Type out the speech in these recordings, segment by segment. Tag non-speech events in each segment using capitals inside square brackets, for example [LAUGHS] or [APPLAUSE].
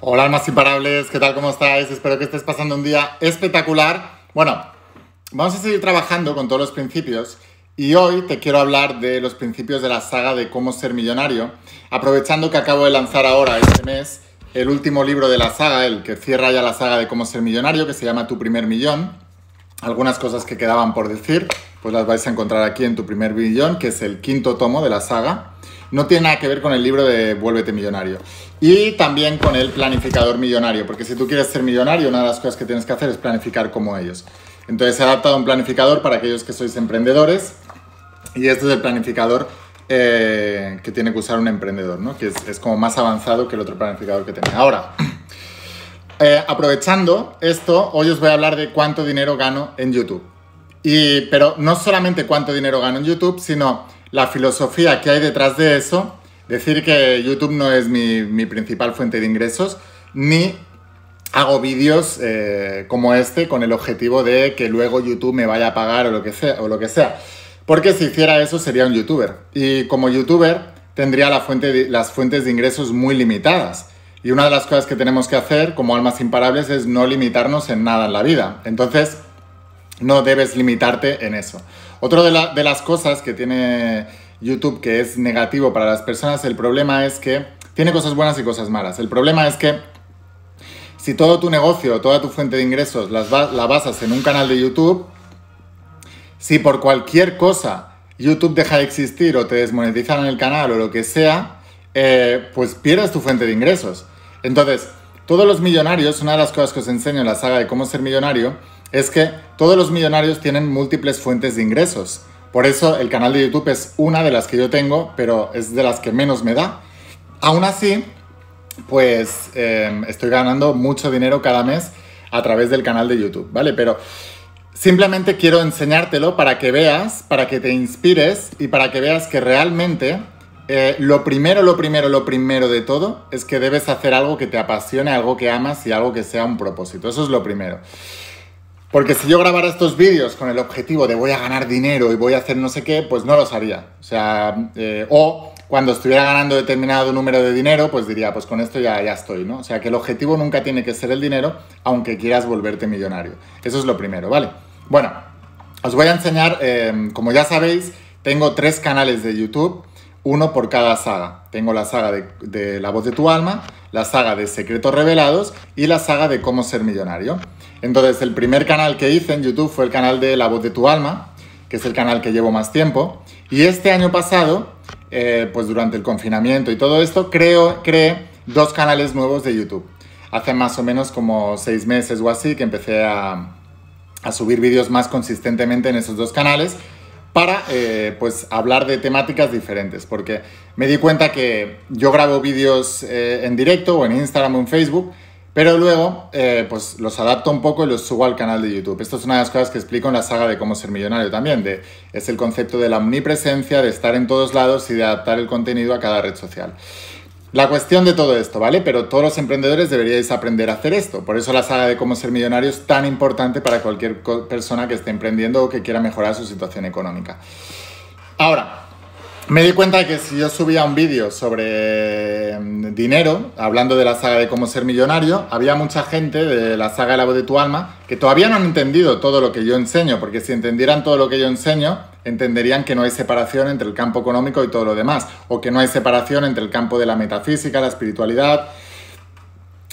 Hola almas imparables, ¿qué tal? ¿Cómo estáis? Espero que estés pasando un día espectacular. Bueno, vamos a seguir trabajando con todos los principios y hoy te quiero hablar de los principios de la saga de cómo ser millonario, aprovechando que acabo de lanzar ahora este mes el último libro de la saga, el que cierra ya la saga de cómo ser millonario, que se llama Tu primer millón. Algunas cosas que quedaban por decir, pues las vais a encontrar aquí en tu primer billón, que es el quinto tomo de la saga. No tiene nada que ver con el libro de Vuélvete Millonario. Y también con el planificador millonario, porque si tú quieres ser millonario, una de las cosas que tienes que hacer es planificar como ellos. Entonces he adaptado un planificador para aquellos que sois emprendedores. Y este es el planificador eh, que tiene que usar un emprendedor, ¿no? Que es, es como más avanzado que el otro planificador que tenía. Ahora, eh, aprovechando esto, hoy os voy a hablar de cuánto dinero gano en YouTube. Y, pero no solamente cuánto dinero gano en YouTube, sino la filosofía que hay detrás de eso. Decir que YouTube no es mi, principal fuente de ingresos, ni hago vídeos eh, como este con el objetivo de que luego YouTube me vaya a pagar o lo que sea. O lo que sea. Porque si hiciera eso sería un youtuber. Y como youtuber tendría las fuentes de ingresos muy limitadas. Y una de las cosas que tenemos que hacer como almas imparables es no limitarnos en nada en la vida. Entonces, no debes limitarte en eso. Otra de, las cosas que tiene YouTube que es negativo para las personas, el problema es que tiene cosas buenas y cosas malas. El problema es que si todo tu negocio, toda tu fuente de ingresos las la basas en un canal de YouTube, si por cualquier cosa YouTube deja de existir o te desmonetizan el canal o lo que sea, eh, pues pierdes tu fuente de ingresos. Entonces, todos los millonarios, una de las cosas que os enseño en la saga de cómo ser millonario, es que todos los millonarios tienen múltiples fuentes de ingresos. Por eso el canal de YouTube es una de las que yo tengo, pero es de las que menos me da. Aún así, pues em, estoy ganando mucho dinero cada mes a través del canal de YouTube, ¿vale? Pero simplemente quiero enseñártelo para que veas, para que te inspires y para que veas que realmente eh, lo primero, lo primero, lo primero de todo es que debes hacer algo que te apasione, algo que amas y algo que sea un propósito. Eso es lo primero. Porque si yo grabara estos vídeos con el objetivo de voy a ganar dinero y voy a hacer no sé qué, pues no los haría. O sea, eh, o cuando estuviera ganando determinado número de dinero, pues diría, pues con esto ya, ya estoy, ¿no? O sea, que el objetivo nunca tiene que ser el dinero, aunque quieras volverte millonario. Eso es lo primero, ¿vale? Bueno, os voy a enseñar, eh, como ya sabéis, tengo tres canales de YouTube uno por cada saga. Tengo la saga de, La voz de tu alma, la saga de Secretos Revelados y la saga de Cómo ser millonario. Entonces, el primer canal que hice en YouTube fue el canal de La voz de tu alma, que es el canal que llevo más tiempo. Y este año pasado, eh, pues durante el confinamiento y todo esto, creo, creé dos canales nuevos de YouTube. Hace más o menos como seis meses o así que empecé a, a subir vídeos más consistentemente en esos dos canales para eh, pues hablar de temáticas diferentes, porque me di cuenta que yo grabo vídeos eh, en directo o en Instagram o en Facebook, pero luego eh, pues los adapto un poco y los subo al canal de YouTube. Esto es una de las cosas que explico en la saga de cómo ser millonario también, de, es el concepto de la omnipresencia, de estar en todos lados y de adaptar el contenido a cada red social. La cuestión de todo esto, ¿vale? Pero todos los emprendedores deberíais aprender a hacer esto. Por eso la saga de cómo ser millonario es tan importante para cualquier persona que esté emprendiendo o que quiera mejorar su situación económica. Ahora, me di cuenta de que si yo subía un vídeo sobre em, dinero, hablando de la saga de cómo ser millonario, había mucha gente de la saga de la voz de tu alma que todavía no han entendido todo lo que yo enseño, porque si entendieran todo lo que yo enseño, entenderían que no hay separación entre el campo económico y todo lo demás, o que no hay separación entre el campo de la metafísica, la espiritualidad,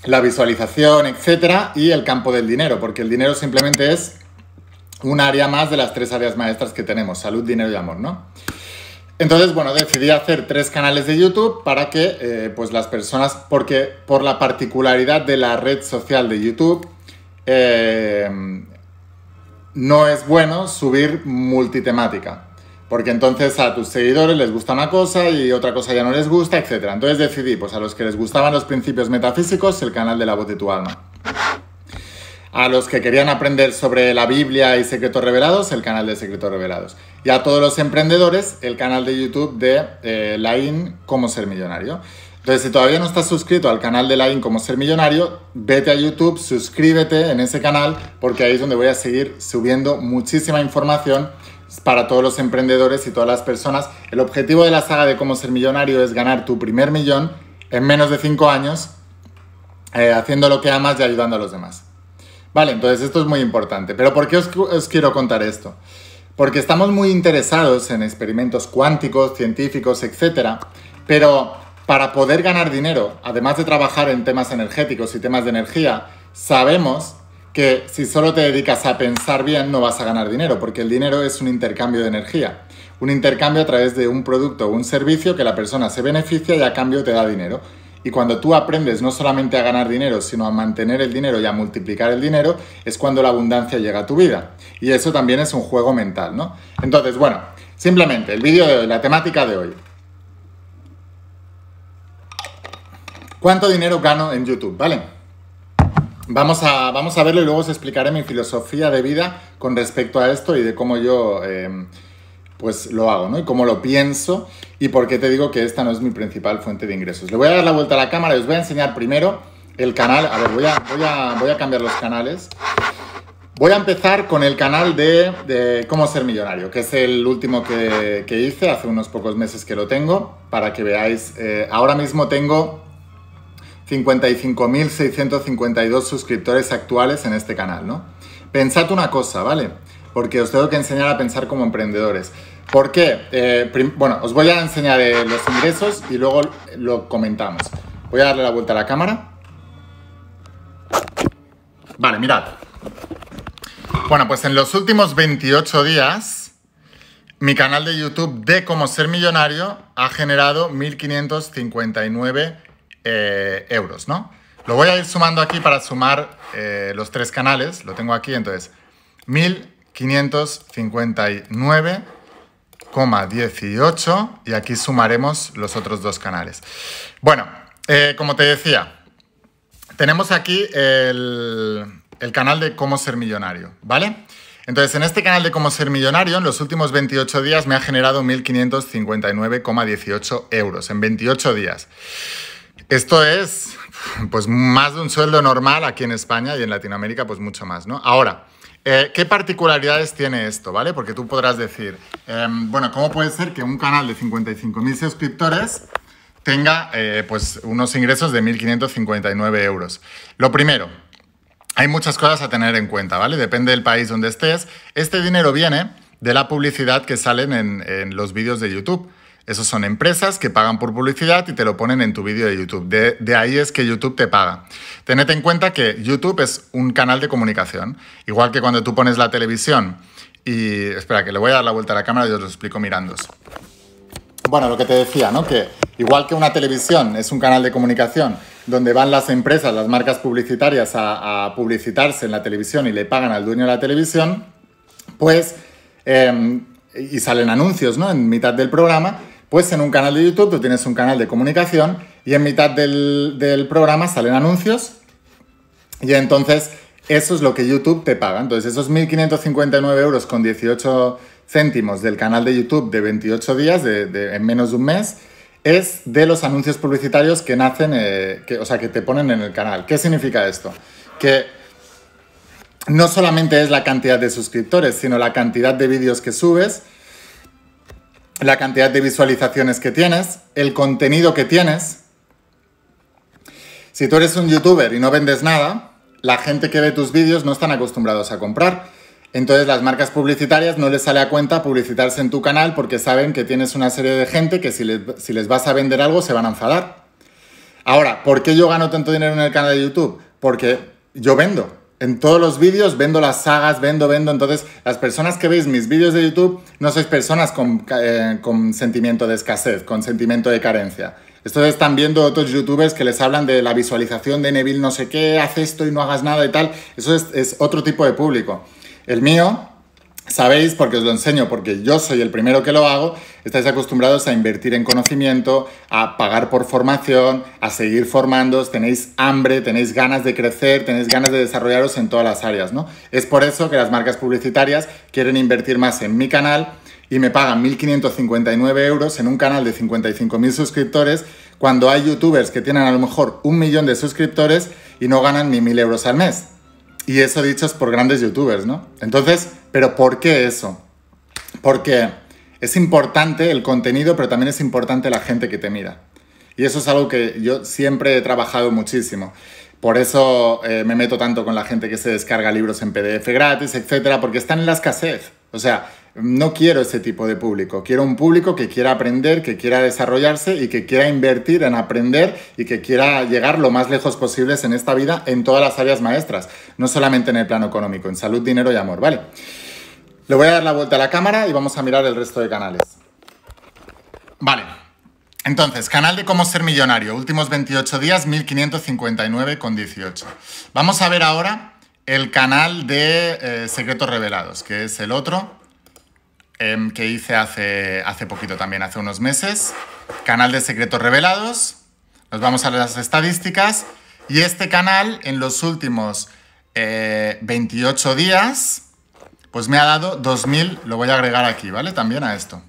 la visualización, etcétera, y el campo del dinero, porque el dinero simplemente es un área más de las tres áreas maestras que tenemos, salud, dinero y amor, ¿no? Entonces, bueno, decidí hacer tres canales de YouTube para que eh, pues las personas, porque por la particularidad de la red social de YouTube, eh, no es bueno subir multitemática, porque entonces a tus seguidores les gusta una cosa y otra cosa ya no les gusta, etc. Entonces decidí, pues a los que les gustaban los principios metafísicos, el canal de la voz de tu alma. A los que querían aprender sobre la Biblia y secretos revelados, el canal de secretos revelados. Y a todos los emprendedores, el canal de YouTube de eh, cómo ser millonario. Entonces, si todavía no estás suscrito al canal de Lain como ser millonario, vete a YouTube, suscríbete en ese canal, porque ahí es donde voy a seguir subiendo muchísima información para todos los emprendedores y todas las personas. El objetivo de la saga de cómo ser millonario es ganar tu primer millón en menos de 5 años, eh, haciendo lo que amas y ayudando a los demás. Vale, entonces esto es muy importante. Pero ¿por qué os, os quiero contar esto? Porque estamos muy interesados en experimentos cuánticos, científicos, etc. Pero para poder ganar dinero, además de trabajar en temas energéticos y temas de energía, sabemos que si solo te dedicas a pensar bien no vas a ganar dinero, porque el dinero es un intercambio de energía. Un intercambio a través de un producto o un servicio que la persona se beneficia y a cambio te da dinero. Y cuando tú aprendes no solamente a ganar dinero, sino a mantener el dinero y a multiplicar el dinero, es cuando la abundancia llega a tu vida. Y eso también es un juego mental, ¿no? Entonces, bueno, simplemente el vídeo de hoy, la temática de hoy. ¿Cuánto dinero gano en YouTube? ¿Vale? Vamos a, vamos a verlo y luego os explicaré mi filosofía de vida con respecto a esto y de cómo yo em, pues lo hago, ¿no? Y cómo lo pienso y por qué te digo que esta no es mi principal fuente de ingresos. Le voy a dar la vuelta a la cámara y os voy a enseñar primero el canal. A ver, voy a, voy a, cambiar los canales. Voy a empezar con el canal de, Cómo ser millonario, que es el último que, hice hace unos pocos meses que lo tengo, para que veáis. Eh, ahora mismo tengo 55.652 suscriptores actuales en este canal, ¿no? Pensad una cosa, ¿vale? Porque os tengo que enseñar a pensar como emprendedores. ¿Por qué? Eh, bueno, os voy a enseñar eh, los ingresos y luego lo comentamos. Voy a darle la vuelta a la cámara. Vale, mirad. Bueno, pues en los últimos 28 días, mi canal de YouTube de Cómo Ser Millonario ha generado 1.559 eh, euros, ¿no? Lo voy a ir sumando aquí para sumar eh, los tres canales, lo tengo aquí, entonces 1559,18 y aquí sumaremos los otros dos canales. Bueno, eh, como te decía, tenemos aquí el, el canal de cómo ser millonario, ¿vale? Entonces, en este canal de cómo ser millonario, en los últimos 28 días me ha generado 1.559,18 euros, en 28 días. Esto es pues más de un sueldo normal aquí en España y en Latinoamérica pues mucho más, ¿no? Ahora, eh, ¿qué particularidades tiene esto, vale? Porque tú podrás decir, em, bueno, ¿cómo puede ser que un canal de 55.000 suscriptores tenga eh, pues, unos ingresos de 1.559 euros? Lo primero, hay muchas cosas a tener en cuenta, ¿vale? Depende del país donde estés. Este dinero viene de la publicidad que salen en los vídeos de YouTube. Esas son empresas que pagan por publicidad y te lo ponen en tu vídeo de YouTube. De, ahí es que YouTube te paga. Tened en cuenta que YouTube es un canal de comunicación. Igual que cuando tú pones la televisión y... Espera, que le voy a dar la vuelta a la cámara y os lo explico mirándos. Bueno, lo que te decía, ¿no? Que igual que una televisión es un canal de comunicación donde van las empresas, las marcas publicitarias a, publicitarse en la televisión y le pagan al dueño de la televisión, pues... Em, y salen anuncios, ¿no? En mitad del programa, pues en un canal de YouTube tú tienes un canal de comunicación y en mitad del, programa salen anuncios y entonces eso es lo que YouTube te paga. Entonces esos 1.559 euros con 18 céntimos del canal de YouTube de 28 días, en menos de un mes, es de los anuncios publicitarios que nacen, eh, o sea, que te ponen en el canal. ¿Qué significa esto? Que no solamente es la cantidad de suscriptores, sino la cantidad de vídeos que subes la cantidad de visualizaciones que tienes, el contenido que tienes. Si tú eres un youtuber y no vendes nada, la gente que ve tus vídeos no están acostumbrados a comprar. Entonces las marcas publicitarias no les sale a cuenta publicitarse en tu canal porque saben que tienes una serie de gente que si les, vas a vender algo se van a enfadar. Ahora, ¿por qué yo gano tanto dinero en el canal de YouTube? Porque yo vendo, en todos los vídeos vendo las sagas, vendo, vendo. Entonces, las personas que veis mis vídeos de YouTube no sois personas con, eh, sentimiento de escasez, con sentimiento de carencia. Entonces están viendo otros youtubers que les hablan de la visualización de Neville no sé qué, haz esto y no hagas nada y tal. Eso es otro tipo de público. El mío Sabéis, porque os lo enseño, porque yo soy el primero que lo hago, estáis acostumbrados a invertir en conocimiento, a pagar por formación, a seguir formándoos, tenéis hambre, tenéis ganas de crecer, tenéis ganas de desarrollaros en todas las áreas, ¿no? Es por eso que las marcas publicitarias quieren invertir más en mi canal y me pagan 1.559 euros en un canal de 55.000 suscriptores cuando hay youtubers que tienen a lo mejor un millón de suscriptores y no ganan ni 1.000 euros al mes y eso es por grandes youtubers, ¿no? Entonces, ¿pero por qué eso? Porque es importante el contenido, pero también es importante la gente que te mira. Y eso es algo que yo siempre he trabajado muchísimo. Por eso eh, me meto tanto con la gente que se descarga libros en PDF gratis, etcétera, porque están en la escasez. O sea, no quiero ese tipo de público. Quiero un público que quiera aprender, que quiera desarrollarse y que quiera invertir en aprender y que quiera llegar lo más lejos posibles en esta vida en todas las áreas maestras, no solamente en el plano económico, en salud, dinero y amor, ¿vale? Le voy a dar la vuelta a la cámara y vamos a mirar el resto de canales. Vale. Entonces, canal de cómo ser millonario, últimos 28 días, 1559,18. Vamos a ver ahora el canal de eh, secretos revelados, que es el otro, Em, que hice hace, hace poquito también, hace unos meses. Canal de secretos revelados. Nos vamos a las estadísticas. Y este canal en los últimos 28 eh, días, pues me ha dado 2.000, lo voy a agregar aquí, ¿vale? También a esto.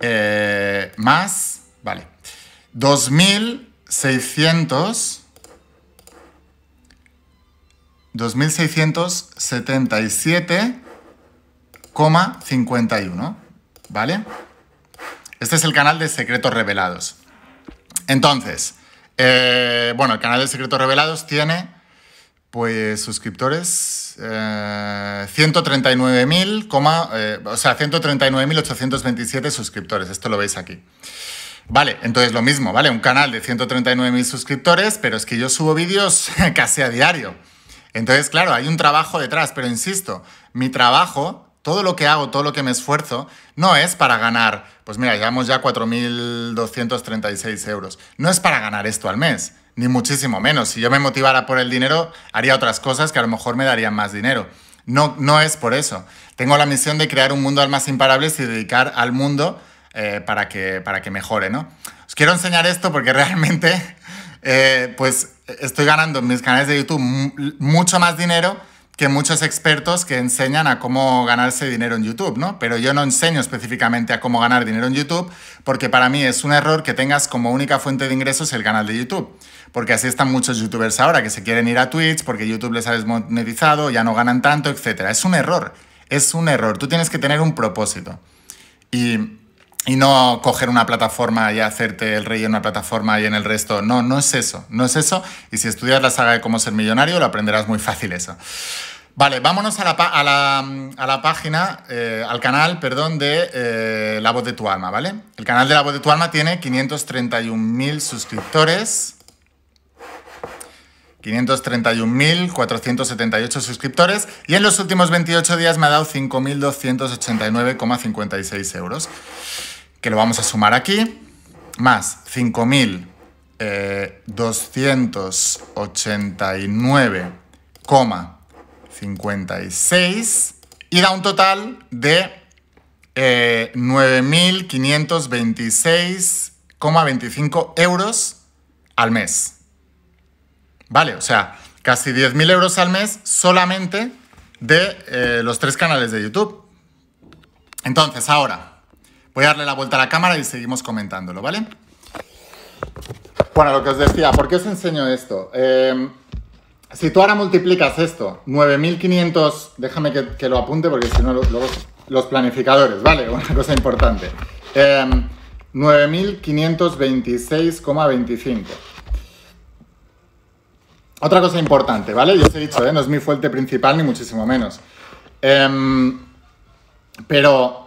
Eh, más, vale. 2.600. 2.677 51, ¿vale? Este es el canal de secretos revelados. Entonces, eh, bueno, el canal de secretos revelados tiene, pues, suscriptores, eh, 139.000, eh, o sea, 139.827 suscriptores. Esto lo veis aquí. Vale, entonces lo mismo, ¿vale? Un canal de 139.000 suscriptores, pero es que yo subo vídeos [LAUGHS] casi a diario. Entonces, claro, hay un trabajo detrás, pero insisto, mi trabajo todo lo que hago, todo lo que me esfuerzo, no es para ganar, pues mira, llevamos ya 4.236 euros. No es para ganar esto al mes, ni muchísimo menos. Si yo me motivara por el dinero, haría otras cosas que a lo mejor me darían más dinero. No, no es por eso. Tengo la misión de crear un mundo al más imparable y dedicar al mundo eh, para, que, para que mejore, ¿no? Os quiero enseñar esto porque realmente, [LAUGHS] eh, pues estoy ganando en mis canales de YouTube mucho más dinero que muchos expertos que enseñan a cómo ganarse dinero en YouTube, ¿no? Pero yo no enseño específicamente a cómo ganar dinero en YouTube porque para mí es un error que tengas como única fuente de ingresos el canal de YouTube. Porque así están muchos youtubers ahora que se quieren ir a Twitch porque YouTube les ha desmonetizado, ya no ganan tanto, etc. Es un error, es un error. Tú tienes que tener un propósito. Y y no coger una plataforma y hacerte el rey en una plataforma y en el resto. No, no es eso, no es eso. Y si estudias la saga de cómo ser millonario, lo aprenderás muy fácil eso. Vale, vámonos a la, página, eh, al canal, perdón, de eh, La Voz de tu Alma, ¿vale? El canal de La Voz de tu Alma tiene 531.000 suscriptores. 531.478 suscriptores y en los últimos 28 días me ha dado 5.289,56 euros que lo vamos a sumar aquí, más 5.289,56 eh, y da un total de 9.526,25 eh, euros al mes. ¿Vale? O sea, casi 10.000 euros al mes solamente de eh, los tres canales de YouTube. Entonces, ahora... Voy a darle la vuelta a la cámara y seguimos comentándolo, ¿vale? Bueno, lo que os decía, ¿por qué os enseño esto? Em, si tú ahora multiplicas esto, 9.500, déjame que, lo apunte porque si no, luego los planificadores, ¿vale? [LAUGHS] Una cosa importante. 9.526,25. Em, Otra cosa importante, ¿vale? Yo os he dicho, ¿eh? no es mi fuente principal ni muchísimo menos. Em, pero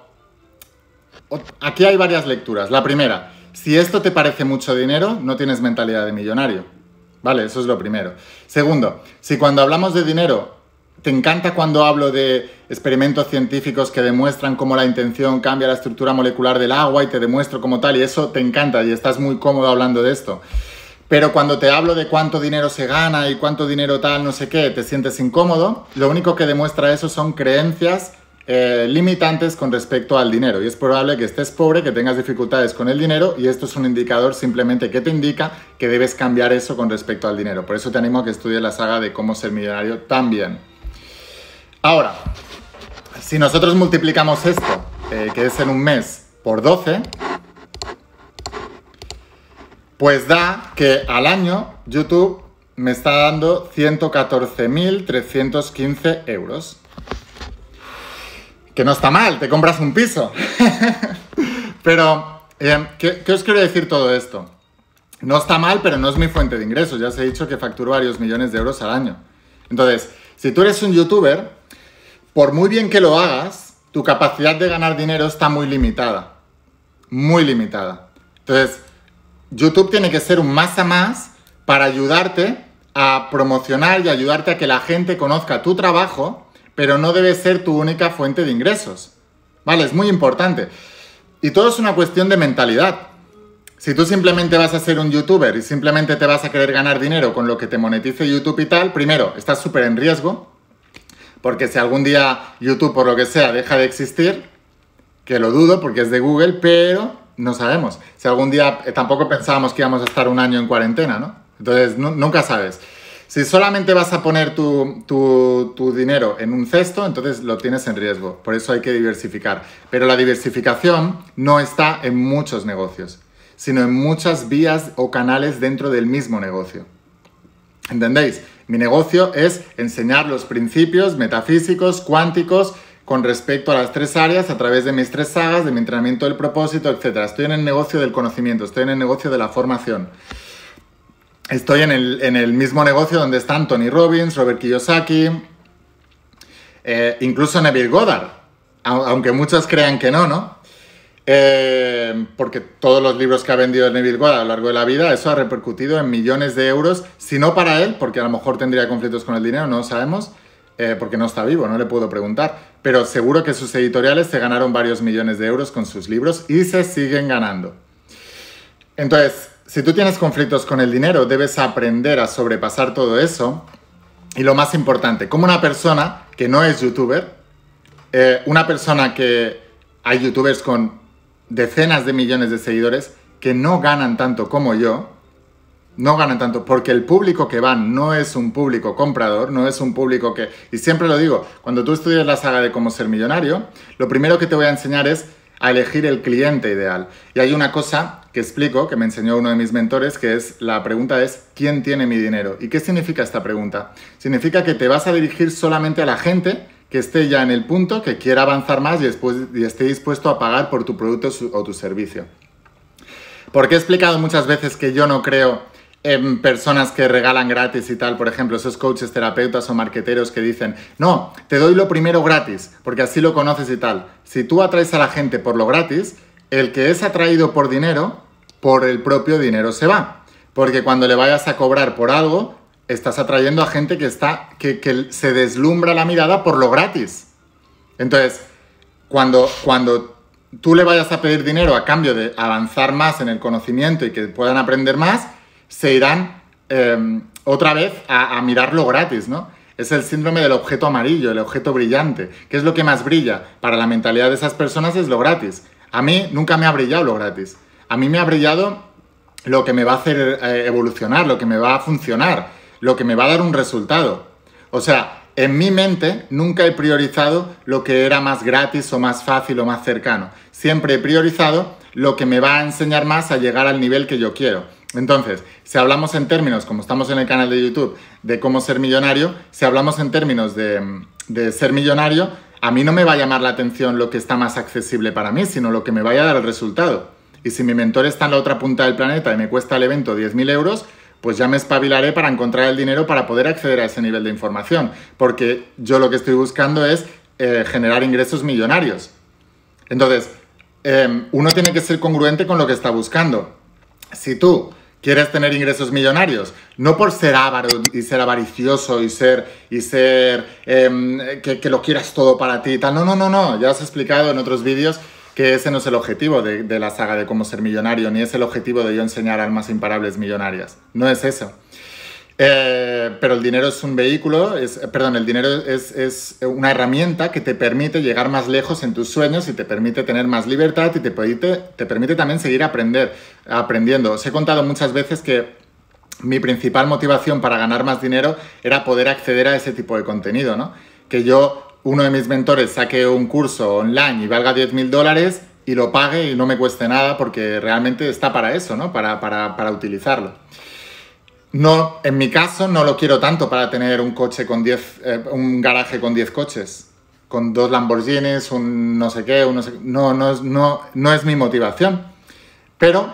Aquí hay varias lecturas. La primera, si esto te parece mucho dinero, no tienes mentalidad de millonario. Vale, eso es lo primero. Segundo, si cuando hablamos de dinero ¿Te encanta cuando hablo de experimentos científicos que demuestran cómo la intención cambia la estructura molecular del agua y te demuestro como tal? Y eso te encanta y estás muy cómodo hablando de esto. Pero cuando te hablo de cuánto dinero se gana y cuánto dinero tal, no sé qué, te sientes incómodo, lo único que demuestra eso son creencias eh, limitantes con respecto al dinero. Y es probable que estés pobre, que tengas dificultades con el dinero y esto es un indicador simplemente que te indica que debes cambiar eso con respecto al dinero. Por eso te animo a que estudies la saga de cómo ser millonario también. Ahora, si nosotros multiplicamos esto, eh, que es en un mes, por 12, pues da que al año YouTube me está dando 114.315 euros que no está mal, te compras un piso. [LAUGHS] pero, eh, ¿qué, ¿qué, os quiero decir todo esto? No está mal, pero no es mi fuente de ingresos. Ya os he dicho que facturo varios millones de euros al año. Entonces, si tú eres un youtuber, por muy bien que lo hagas, tu capacidad de ganar dinero está muy limitada. Muy limitada. Entonces, YouTube tiene que ser un más a más para ayudarte a promocionar y ayudarte a que la gente conozca tu trabajo pero no debe ser tu única fuente de ingresos. ¿Vale? Es muy importante. Y todo es una cuestión de mentalidad. Si tú simplemente vas a ser un youtuber y simplemente te vas a querer ganar dinero con lo que te monetice YouTube y tal, primero, estás súper en riesgo, porque si algún día YouTube, por lo que sea, deja de existir, que lo dudo porque es de Google, pero no sabemos. Si algún día eh, tampoco pensábamos que íbamos a estar un año en cuarentena, ¿no? Entonces, nunca sabes si solamente vas a poner tu, dinero en un cesto, entonces lo tienes en riesgo. Por eso hay que diversificar. Pero la diversificación no está en muchos negocios, sino en muchas vías o canales dentro del mismo negocio. ¿Entendéis? Mi negocio es enseñar los principios metafísicos, cuánticos, con respecto a las tres áreas a través de mis tres sagas, de mi entrenamiento del propósito, etc. Estoy en el negocio del conocimiento, estoy en el negocio de la formación estoy en el, mismo negocio donde están Tony Robbins, Robert Kiyosaki, eh, incluso Neville Goddard, aunque muchos crean que no, ¿no? Eh, porque todos los libros que ha vendido Neville Goddard a lo largo de la vida, eso ha repercutido en millones de euros, si no para él, porque a lo mejor tendría conflictos con el dinero, no lo sabemos, eh, porque no está vivo, no le puedo preguntar, pero seguro que sus editoriales se ganaron varios millones de euros con sus libros y se siguen ganando. Entonces, si tú tienes conflictos con el dinero, debes aprender a sobrepasar todo eso. Y lo más importante, como una persona que no es youtuber, eh, una persona que hay youtubers con decenas de millones de seguidores que no ganan tanto como yo, no ganan tanto porque el público que van no es un público comprador, no es un público que... Y siempre lo digo, cuando tú estudias la saga de cómo ser millonario, lo primero que te voy a enseñar es a elegir el cliente ideal. Y hay una cosa que explico, que me enseñó uno de mis mentores, que es la pregunta es ¿quién tiene mi dinero? ¿Y qué significa esta pregunta? Significa que te vas a dirigir solamente a la gente que esté ya en el punto, que quiera avanzar más y, después, y esté dispuesto a pagar por tu producto o tu servicio. Porque he explicado muchas veces que yo no creo en personas que regalan gratis y tal, por ejemplo, esos coaches, terapeutas o marqueteros que dicen, no, te doy lo primero gratis, porque así lo conoces y tal. Si tú atraes a la gente por lo gratis, el que es atraído por dinero, por el propio dinero se va. Porque cuando le vayas a cobrar por algo, estás atrayendo a gente que, está, que, se deslumbra la mirada por lo gratis. Entonces, cuando, cuando tú le vayas a pedir dinero a cambio de avanzar más en el conocimiento y que puedan aprender más, se irán em, otra vez a, mirar lo gratis, ¿no? Es el síndrome del objeto amarillo, el objeto brillante. ¿Qué es lo que más brilla? Para la mentalidad de esas personas es lo gratis. A mí nunca me ha brillado lo gratis. A mí me ha brillado lo que me va a hacer eh, evolucionar, lo que me va a funcionar, lo que me va a dar un resultado. O sea, en mi mente nunca he priorizado lo que era más gratis o más fácil o más cercano. Siempre he priorizado lo que me va a enseñar más a llegar al nivel que yo quiero. Entonces, si hablamos en términos, como estamos en el canal de YouTube, de cómo ser millonario, si hablamos en términos de, ser millonario, a mí no me va a llamar la atención lo que está más accesible para mí, sino lo que me vaya a dar el resultado. Y si mi mentor está en la otra punta del planeta y me cuesta el evento 10.000 euros, pues ya me espabilaré para encontrar el dinero para poder acceder a ese nivel de información, porque yo lo que estoy buscando es eh, generar ingresos millonarios. Entonces, em, uno tiene que ser congruente con lo que está buscando. Si tú quieres tener ingresos millonarios, no por ser avaro y ser avaricioso y ser, y ser em, que, lo quieras todo para ti y tal. No, no, no, no. Ya os he explicado en otros vídeos que ese no es el objetivo de, de la saga de cómo ser millonario, ni es el objetivo de yo enseñar almas imparables millonarias. No es eso. Eh, pero el dinero es un vehículo, eh, perdón, el dinero es, una herramienta que te permite llegar más lejos en tus sueños y te permite tener más libertad y te permite, te permite también seguir aprender, aprendiendo. Os he contado muchas veces que mi principal motivación para ganar más dinero era poder acceder a ese tipo de contenido, ¿no? Que yo, uno de mis mentores, saque un curso online y valga 10.000 dólares y lo pague y no me cueste nada porque realmente está para eso, ¿no? Para, para utilizarlo. No, en mi caso no lo quiero tanto para tener un coche con 10, eh, un garaje con 10 coches, con dos Lamborghinis, un no sé qué, no No, no, es mi motivación. Pero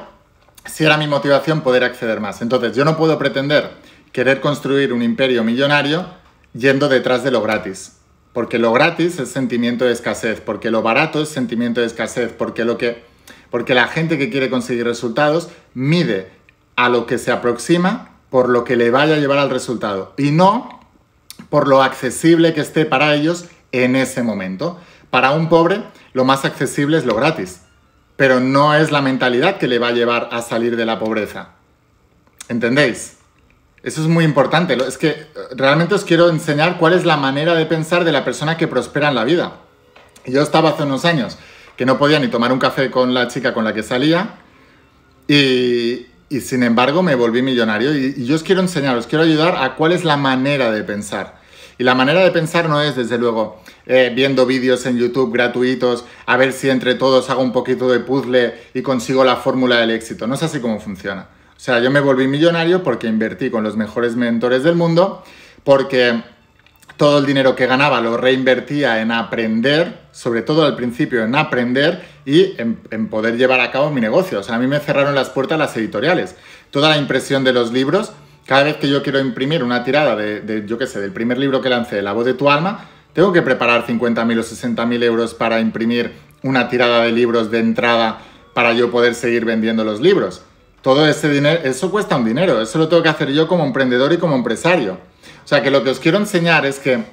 si era mi motivación poder acceder más. Entonces, yo no puedo pretender querer construir un imperio millonario yendo detrás de lo gratis. Porque lo gratis es sentimiento de escasez, porque lo barato es sentimiento de escasez, porque, lo que, porque la gente que quiere conseguir resultados mide a lo que se aproxima por lo que le vaya a llevar al resultado y no por lo accesible que esté para ellos en ese momento. Para un pobre, lo más accesible es lo gratis, pero no es la mentalidad que le va a llevar a salir de la pobreza. ¿Entendéis? Eso es muy importante. Es que eh, realmente os quiero enseñar cuál es la manera de pensar de la persona que prospera en la vida. Yo estaba hace unos años que no podía ni tomar un café con la chica con la que salía y, y sin embargo me volví millonario y, yo os quiero enseñar, os quiero ayudar a cuál es la manera de pensar. Y la manera de pensar no es, desde luego, eh, viendo vídeos en YouTube gratuitos, a ver si entre todos hago un poquito de puzzle y consigo la fórmula del éxito. No es así como funciona. O sea, yo me volví millonario porque invertí con los mejores mentores del mundo, porque todo el dinero que ganaba lo reinvertía en aprender, sobre todo al principio en aprender y en, poder llevar a cabo mi negocio. O sea, a mí me cerraron las puertas las editoriales. Toda la impresión de los libros, cada vez que yo quiero imprimir una tirada de, yo qué sé, del primer libro que lancé, La voz de tu alma, tengo que preparar 50.000 o 60.000 euros para imprimir una tirada de libros de entrada para yo poder seguir vendiendo los libros. Todo ese dinero, eso cuesta un dinero, eso lo tengo que hacer yo como emprendedor y como empresario. O sea que lo que os quiero enseñar es que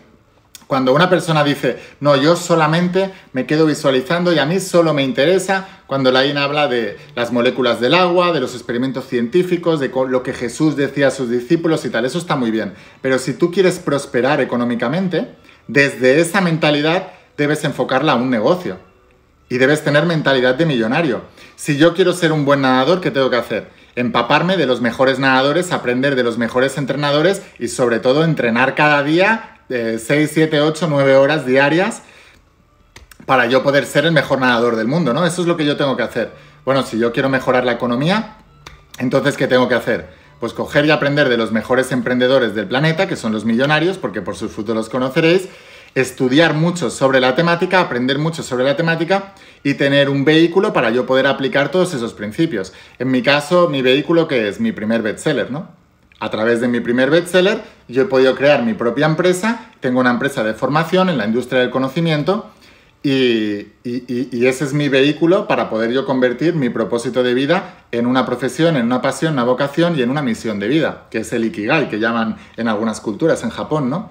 cuando una persona dice, no, yo solamente me quedo visualizando y a mí solo me interesa, cuando la INA habla de las moléculas del agua, de los experimentos científicos, de lo que Jesús decía a sus discípulos y tal, eso está muy bien. Pero si tú quieres prosperar económicamente, desde esa mentalidad debes enfocarla a un negocio. Y debes tener mentalidad de millonario. Si yo quiero ser un buen nadador, ¿qué tengo que hacer? empaparme de los mejores nadadores, aprender de los mejores entrenadores y sobre todo entrenar cada día 6, 7, 8, 9 horas diarias para yo poder ser el mejor nadador del mundo, ¿no? Eso es lo que yo tengo que hacer. Bueno, si yo quiero mejorar la economía, entonces ¿qué tengo que hacer? Pues coger y aprender de los mejores emprendedores del planeta, que son los millonarios, porque por sus frutos los conoceréis, estudiar mucho sobre la temática, aprender mucho sobre la temática y tener un vehículo para yo poder aplicar todos esos principios. En mi caso, mi vehículo que es mi primer bestseller, ¿no? A través de mi primer bestseller yo he podido crear mi propia empresa, tengo una empresa de formación en la industria del conocimiento y, ese es mi vehículo para poder yo convertir mi propósito de vida en una profesión, en una pasión, una vocación y en una misión de vida, que es el ikigai, que llaman en algunas culturas, en Japón, ¿no?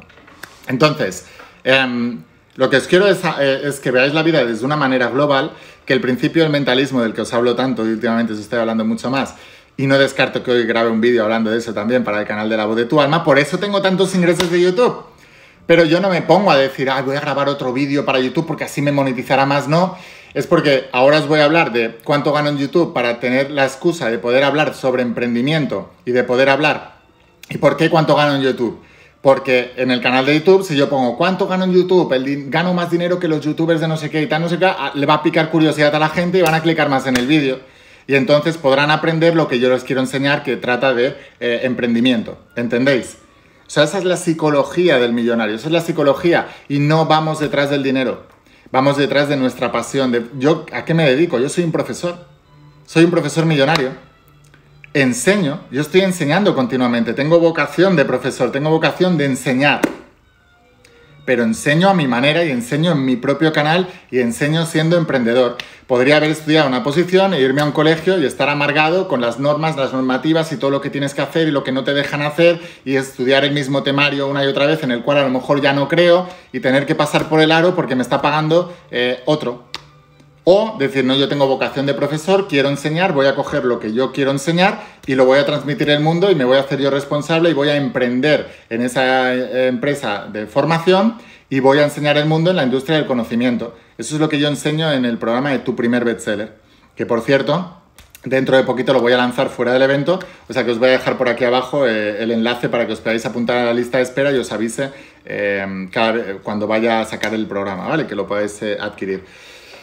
Entonces, Em, lo que os quiero eh, es, que veáis la vida desde una manera global, que el principio del mentalismo del que os hablo tanto y últimamente os estoy hablando mucho más, y no descarto que hoy grabe un vídeo hablando de eso también para el canal de la voz de tu alma, por eso tengo tantos ingresos de YouTube. Pero yo no me pongo a decir, voy a grabar otro vídeo para YouTube porque así me monetizará más, no. Es porque ahora os voy a hablar de cuánto gano en YouTube para tener la excusa de poder hablar sobre emprendimiento y de poder hablar. ¿Y por qué cuánto gano en YouTube? Porque en el canal de YouTube, si yo pongo cuánto gano en YouTube, gano más dinero que los youtubers de no sé qué y tal, no sé qué, ah, le va a picar curiosidad a la gente y van a clicar más en el vídeo. Y entonces podrán aprender lo que yo les quiero enseñar, que trata de eh, emprendimiento. ¿Entendéis? O sea, esa es la psicología del millonario, esa es la psicología. Y no vamos detrás del dinero, vamos detrás de nuestra pasión. De, yo, ¿A qué me dedico? Yo soy un profesor. Soy un profesor millonario enseño, yo estoy enseñando continuamente, tengo vocación de profesor, tengo vocación de enseñar, pero enseño a mi manera y enseño en mi propio canal y enseño siendo emprendedor. Podría haber estudiado una posición e irme a un colegio y estar amargado con las normas, las normativas y todo lo que tienes que hacer y lo que no te dejan hacer y estudiar el mismo temario una y otra vez en el cual a lo mejor ya no creo y tener que pasar por el aro porque me está pagando eh, otro o decir, no, yo tengo vocación de profesor, quiero enseñar, voy a coger lo que yo quiero enseñar y lo voy a transmitir al mundo y me voy a hacer yo responsable y voy a emprender en esa eh, empresa de formación y voy a enseñar al mundo en la industria del conocimiento. Eso es lo que yo enseño en el programa de Tu primer bestseller, que por cierto, dentro de poquito lo voy a lanzar fuera del evento, o sea que os voy a dejar por aquí abajo eh, el enlace para que os podáis apuntar a la lista de espera y os avise eh, cuando vaya a sacar el programa, ¿vale? Que lo podáis adquirir.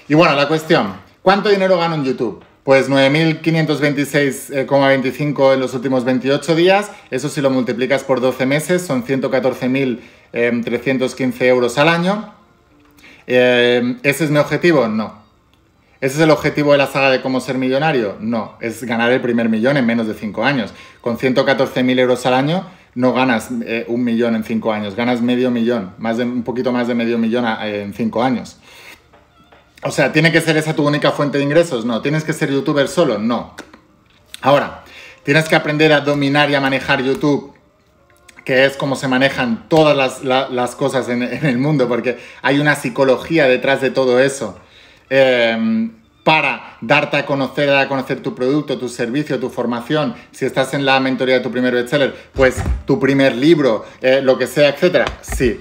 Y bueno, la cuestión, ¿cuánto dinero gano en YouTube? Pues 9.526,25 en los últimos 28 días. Eso si lo multiplicas por 12 meses son 114.315 eh, euros al año. Eh, ¿Ese es mi objetivo? No. ¿Ese es el objetivo de la saga de cómo ser millonario? No, es ganar el primer millón en menos de 5 años. Con 114.000 euros al año no ganas eh, un millón en 5 años, ganas medio millón, más un poquito más de medio millón en 5 años. O sea, ¿tiene que ser esa tu única fuente de ingresos? No. ¿Tienes que ser youtuber solo? No. Ahora, tienes que aprender a dominar y a manejar YouTube que es como se manejan todas las, cosas en, el mundo, porque hay una psicología detrás de todo eso, em, para darte a conocer, a conocer tu producto, tu servicio, tu formación, si estás en la mentoría de tu primer bestseller, pues tu primer libro, eh, lo que sea, etcétera, sí.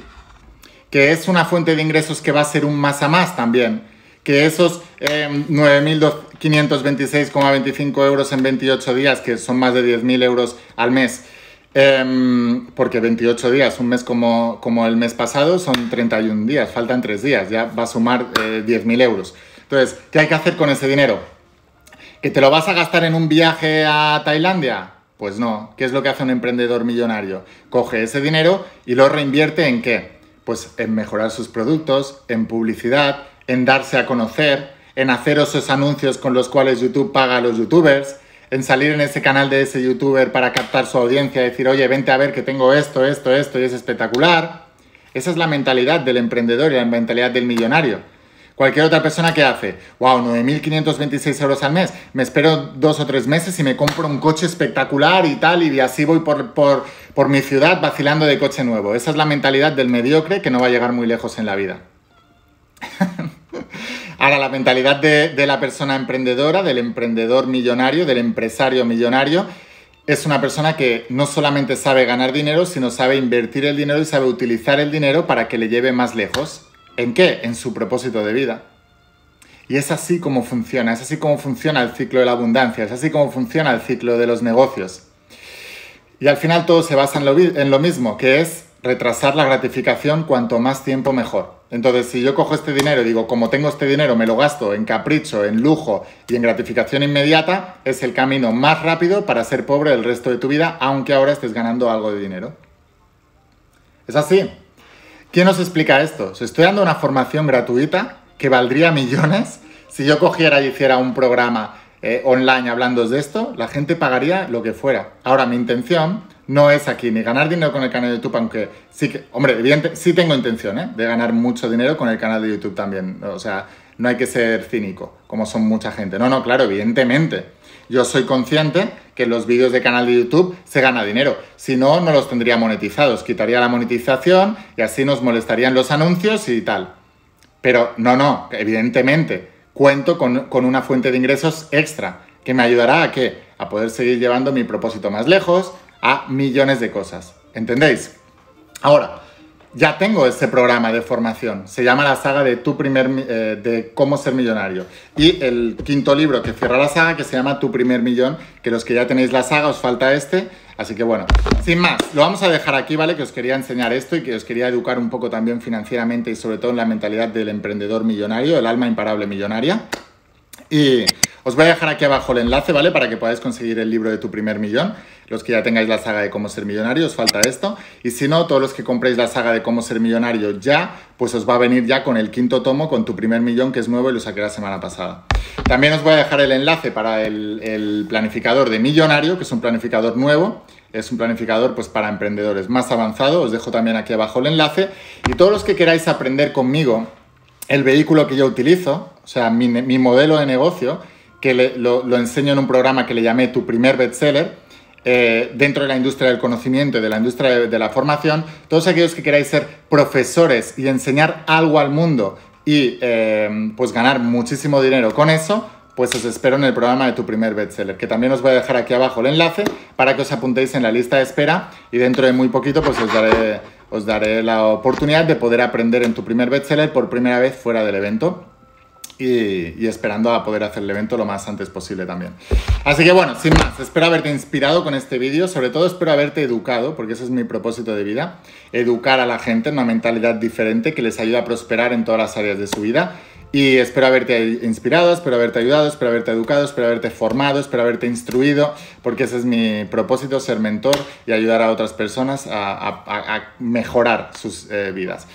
Que es una fuente de ingresos que va a ser un más a más también que esos eh, 9.526,25 euros en 28 días, que son más de 10.000 euros al mes, em, porque 28 días, un mes como, como el mes pasado, son 31 días, faltan 3 días, ya va a sumar 10.000 eh, euros. Entonces, ¿qué hay que hacer con ese dinero? ¿Que te lo vas a gastar en un viaje a Tailandia? Pues no. ¿Qué es lo que hace un emprendedor millonario? Coge ese dinero y lo reinvierte en qué? Pues en mejorar sus productos, en publicidad, en darse a conocer, en hacer esos anuncios con los cuales YouTube paga a los youtubers, en salir en ese canal de ese youtuber para captar su audiencia, decir, oye, vente a ver que tengo esto, esto, esto y es espectacular. Esa es la mentalidad del emprendedor y la mentalidad del millonario. Cualquier otra persona que hace, wow, 9.526 euros al mes, me espero dos o tres meses y me compro un coche espectacular y tal, y así voy por, por, por mi ciudad vacilando de coche nuevo. Esa es la mentalidad del mediocre que no va a llegar muy lejos en la vida. [LAUGHS] Ahora, la mentalidad de, la persona emprendedora, del emprendedor millonario, del empresario millonario, es una persona que no solamente sabe ganar dinero, sino sabe invertir el dinero y sabe utilizar el dinero para que le lleve más lejos. ¿En qué? En su propósito de vida. Y es así como funciona, es así como funciona el ciclo de la abundancia, es así como funciona el ciclo de los negocios. Y al final todo se basa en lo mismo, que es retrasar la gratificación cuanto más tiempo mejor. Entonces, si yo cojo este dinero y digo, como tengo este dinero, me lo gasto en capricho, en lujo y en gratificación inmediata, es el camino más rápido para ser pobre el resto de tu vida, aunque ahora estés ganando algo de dinero. ¿Es así? ¿Quién nos explica esto? Si estoy dando una formación gratuita que valdría millones. Si yo cogiera y hiciera un programa eh, online hablando de esto, la gente pagaría lo que fuera. Ahora, mi intención no es aquí ni ganar dinero con el canal de YouTube, aunque sí que, hombre, evidente, sí tengo intención ¿eh? de ganar mucho dinero con el canal de YouTube también. O sea, no hay que ser cínico, como son mucha gente. No, no, claro, evidentemente. Yo soy consciente que los vídeos de canal de YouTube se gana dinero. Si no, no los tendría monetizados. Quitaría la monetización y así nos molestarían los anuncios y tal. Pero no, no, evidentemente. Cuento con, con una fuente de ingresos extra que me ayudará a qué? A poder seguir llevando mi propósito más lejos, a millones de cosas. ¿Entendéis? Ahora, ya tengo ese programa de formación. Se llama la saga de tu primer eh, de cómo ser millonario. Y el quinto libro que cierra la saga, que se llama Tu primer millón, que los que ya tenéis la saga os falta este. Así que bueno, sin más, lo vamos a dejar aquí, ¿vale? Que os quería enseñar esto y que os quería educar un poco también financieramente y sobre todo en la mentalidad del emprendedor millonario, el alma imparable millonaria. Y os voy a dejar aquí abajo el enlace, ¿vale? Para que podáis conseguir el libro de tu primer millón. Los que ya tengáis la saga de cómo ser millonario, os falta esto. Y si no, todos los que compréis la saga de cómo ser millonario ya, pues os va a venir ya con el quinto tomo, con tu primer millón, que es nuevo y lo saqué la semana pasada. También os voy a dejar el enlace para el, planificador de millonario, que es un planificador nuevo es un planificador pues, para emprendedores más avanzado. Os dejo también aquí abajo el enlace. Y todos los que queráis aprender conmigo el vehículo que yo utilizo, o sea, mi modelo de negocio, que lo, enseño en un programa que le llamé Tu primer bestseller, eh, dentro de la industria del conocimiento y de la industria de, la formación, todos aquellos que queráis ser profesores y enseñar algo al mundo y eh, pues ganar muchísimo dinero con eso, pues os espero en el programa de tu primer bestseller, que también os voy a dejar aquí abajo el enlace para que os apuntéis en la lista de espera y dentro de muy poquito pues os daré, os daré la oportunidad de poder aprender en tu primer bestseller por primera vez fuera del evento y, esperando a poder hacer el evento lo más antes posible también. Así que bueno, sin más, espero haberte inspirado con este vídeo, sobre todo espero haberte educado, porque ese es mi propósito de vida, educar a la gente en una mentalidad diferente que les ayuda a prosperar en todas las áreas de su vida. Y espero haberte inspirado, espero haberte ayudado, espero haberte educado, espero haberte formado, espero haberte instruido, porque ese es mi propósito, ser mentor y ayudar a otras personas a, mejorar sus eh, vidas.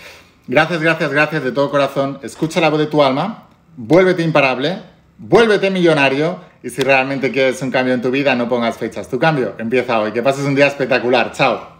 Gracias, gracias, gracias de todo corazón. Escucha la voz de tu alma vuélvete imparable, vuélvete millonario y si realmente quieres un cambio en tu vida, no pongas fechas. Tu cambio empieza hoy. Que pases un día espectacular. Chao.